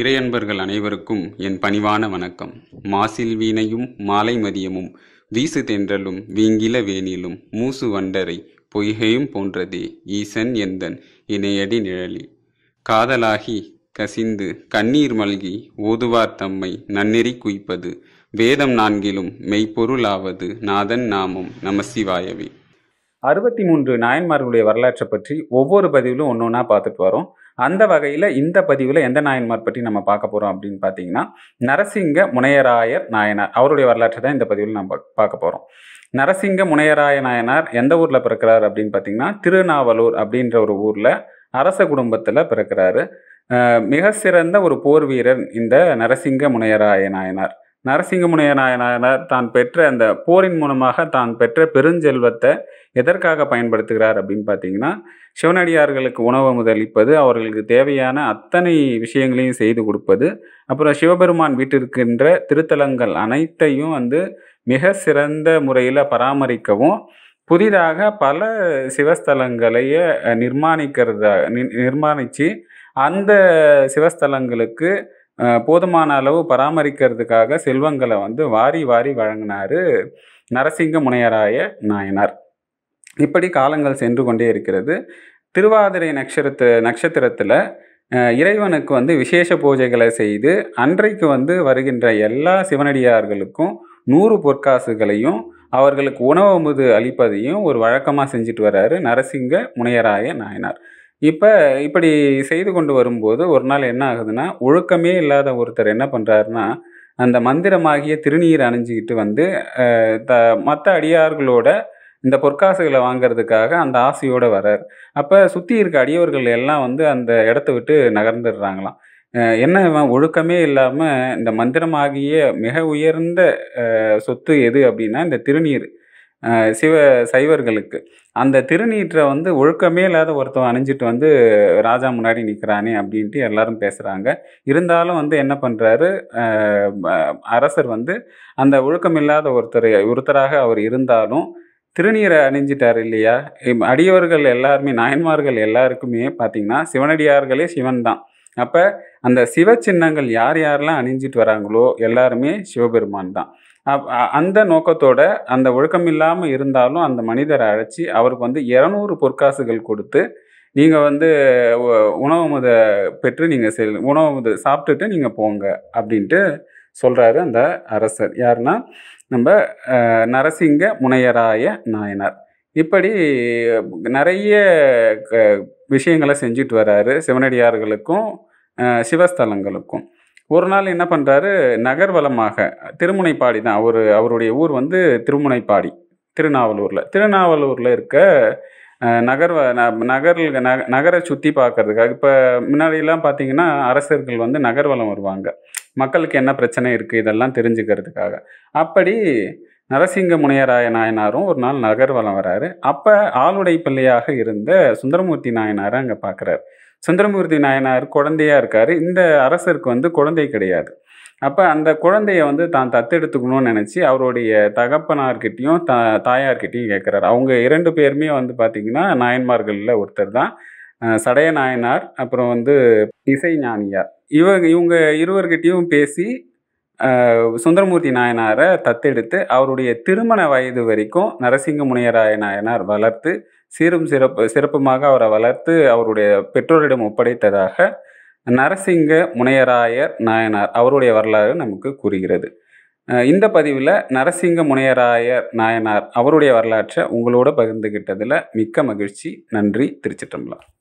இறையன்பர்கள் அனைவருக்கும் என் பணிவான வணக்கம் மாசில் வீணையும் மாலை மதியமும் வீசு தென்றலும் வீங்கில வேணிலும் மூசு வண்டரை பொய்கையும் போன்றதே ஈசன் எந்தன் இணையடி நிழலி காதலாகி கசிந்து கண்ணீர் மல்கி ஓதுவார் தம்மை நன்னெறி குய்ப்பது வேதம் நான்கிலும் மெய்ப்பொருளாவது நாதன் நாமம் நமசிவாயவே அறுபத்தி மூன்று நாயன்மார்களுடைய வரலாற்றை பற்றி ஒவ்வொரு பதிவிலும் ஒன்று ஒன்றா பார்த்துட்டு வரோம் அந்த வகையில் இந்த பதிவில் எந்த நாயன்மார் பற்றி நம்ம பார்க்க போகிறோம் அப்படின்னு பார்த்தீங்கன்னா நரசிங்க முனையராயர் நாயனார் அவருடைய வரலாற்றை தான் இந்த பதிவில் நம்ம பார்க்க போகிறோம் நரசிங்க முனையராய நாயனார் எந்த ஊரில் பிறக்கிறார் அப்படின்னு பார்த்தீங்கன்னா திருநாவலூர் அப்படின்ற ஒரு ஊரில் அரச குடும்பத்தில் பிறக்கிறாரு மிக சிறந்த ஒரு போர் வீரர் இந்த நரசிங்க முனையராய நாயனார் நரசிங்கமுனைய நாயனார் தான் பெற்ற அந்த போரின் மூலமாக தான் பெற்ற பெருஞ்செல்வத்தை எதற்காக பயன்படுத்துகிறார் அப்படின்னு பார்த்தீங்கன்னா சிவனடியார்களுக்கு உணவு முதலிப்பது அவர்களுக்கு தேவையான அத்தனை விஷயங்களையும் செய்து கொடுப்பது அப்புறம் சிவபெருமான் வீட்டிற்கின்ற திருத்தலங்கள் அனைத்தையும் வந்து மிக சிறந்த முறையில் பராமரிக்கவும் புதிதாக பல சிவஸ்தலங்களையே நிர்மாணிக்கிறதா நிர்மாணித்து அந்த சிவஸ்தலங்களுக்கு போதுமான அளவு பராமரிக்கிறதுக்காக செல்வங்களை வந்து வாரி வாரி வழங்கினார் நரசிங்க முனையராய நாயனார் இப்படி காலங்கள் சென்று கொண்டே இருக்கிறது திருவாதிரை நட்சத்திரத்து நட்சத்திரத்தில் இறைவனுக்கு வந்து விசேஷ பூஜைகளை செய்து அன்றைக்கு வந்து வருகின்ற எல்லா சிவனடியார்களுக்கும் நூறு பொற்காசுகளையும் அவர்களுக்கு உணவு அமுது அளிப்பதையும் ஒரு வழக்கமாக செஞ்சுட்டு வர்றாரு நரசிங்க முனையராய நாயனார் இப்போ இப்படி செய்து கொண்டு வரும்போது ஒரு நாள் என்ன ஆகுதுன்னா ஒழுக்கமே இல்லாத ஒருத்தர் என்ன பண்ணுறாருன்னா அந்த மந்திரமாகிய திருநீர் அணிஞ்சிக்கிட்டு வந்து த மற்ற அடியார்களோட இந்த பொற்காசுகளை வாங்கிறதுக்காக அந்த ஆசையோடு வரார் அப்போ சுற்றி இருக்க அடியவர்கள் எல்லாம் வந்து அந்த இடத்த விட்டு நகர்ந்துடுறாங்களாம் என்ன ஒழுக்கமே இல்லாமல் இந்த மந்திரமாகிய மிக உயர்ந்த சொத்து எது அப்படின்னா இந்த திருநீர் சிவ சைவர்களுக்கு அந்த திருநீற்றை வந்து ஒழுக்கமே இல்லாத ஒருத்தன் அணிஞ்சிட்டு வந்து ராஜா முன்னாடி நிற்கிறானே அப்படின்ட்டு எல்லாரும் பேசுகிறாங்க இருந்தாலும் வந்து என்ன பண்ணுறாரு அரசர் வந்து அந்த ஒழுக்கம் இல்லாத ஒருத்தர் ஒருத்தராக அவர் இருந்தாலும் திருநீரை அணிஞ்சிட்டார் இல்லையா அடியவர்கள் எல்லாருமே நாயன்மார்கள் எல்லாருக்குமே பார்த்திங்கன்னா சிவனடியார்களே சிவன் தான் அப்போ அந்த சிவ சின்னங்கள் யார் யாரெல்லாம் அணிஞ்சிட்டு வராங்களோ எல்லாருமே சிவபெருமான் தான் அந்த நோக்கத்தோட அந்த ஒழுக்கம் இல்லாமல் இருந்தாலும் அந்த மனிதரை அழைச்சி அவருக்கு வந்து இரநூறு பொற்காசுகள் கொடுத்து நீங்கள் வந்து உணவு முத பெற்று நீங்கள் செல் உணவு முத சாப்பிட்டுட்டு நீங்கள் போங்க அப்படின்ட்டு சொல்கிறாரு அந்த அரசர் யாருன்னா நம்ம நரசிங்க முனையராய நாயனார் இப்படி நிறைய விஷயங்களை செஞ்சுட்டு வராரு சிவனடியார்களுக்கும் சிவஸ்தலங்களுக்கும் ஒரு நாள் என்ன பண்ணுறாரு நகர்வலமாக திருமுனைப்பாடி தான் அவர் அவருடைய ஊர் வந்து திருமுனைப்பாடி திருநாவலூரில் திருநாவலூரில் இருக்க நகர் நகரில் நக நகரை சுற்றி பார்க்கறதுக்காக இப்போ முன்னாடியெல்லாம் பார்த்தீங்கன்னா அரசர்கள் வந்து நகர்வலம் வருவாங்க மக்களுக்கு என்ன பிரச்சனை இருக்குது இதெல்லாம் தெரிஞ்சுக்கிறதுக்காக அப்படி நரசிங்க முனையராய நாயனாரும் ஒரு நாள் நகர்வலம் வராரு அப்போ ஆளுடை பிள்ளையாக இருந்த சுந்தரமூர்த்தி நாயனாரை அங்கே பார்க்குறாரு சுந்தரமூர்த்தி நாயனார் குழந்தையாக இருக்கார் இந்த அரசருக்கு வந்து குழந்தை கிடையாது அப்போ அந்த குழந்தைய வந்து தான் தத்தெடுத்துக்கணும்னு நினச்சி அவருடைய தகப்பனார்கிட்டையும் த தாயார்கிட்டையும் கேட்குறாரு அவங்க இரண்டு பேருமே வந்து பார்த்திங்கன்னா நாயன்மார்களில் ஒருத்தர் தான் சடைய நாயனார் அப்புறம் வந்து இசை ஞானியார் இவங்க இவங்க இருவர்கிட்டையும் பேசி சுந்தரமூர்த்தி நாயனாரை தத்தெடுத்து அவருடைய திருமண வயது வரைக்கும் நரசிங்க முனியராய நாயனார் வளர்த்து சீரும் சிறப்பு சிறப்புமாக அவரை வளர்த்து அவருடைய பெற்றோரிடம் ஒப்படைத்ததாக நரசிங்க முனையராயர் நாயனார் அவருடைய வரலாறு நமக்கு கூறுகிறது இந்த பதிவில் நரசிங்க முனையராயர் நாயனார் அவருடைய வரலாற்றை உங்களோட பகிர்ந்துகிட்டதில் மிக்க மகிழ்ச்சி நன்றி திருச்சிற்றம்பலம்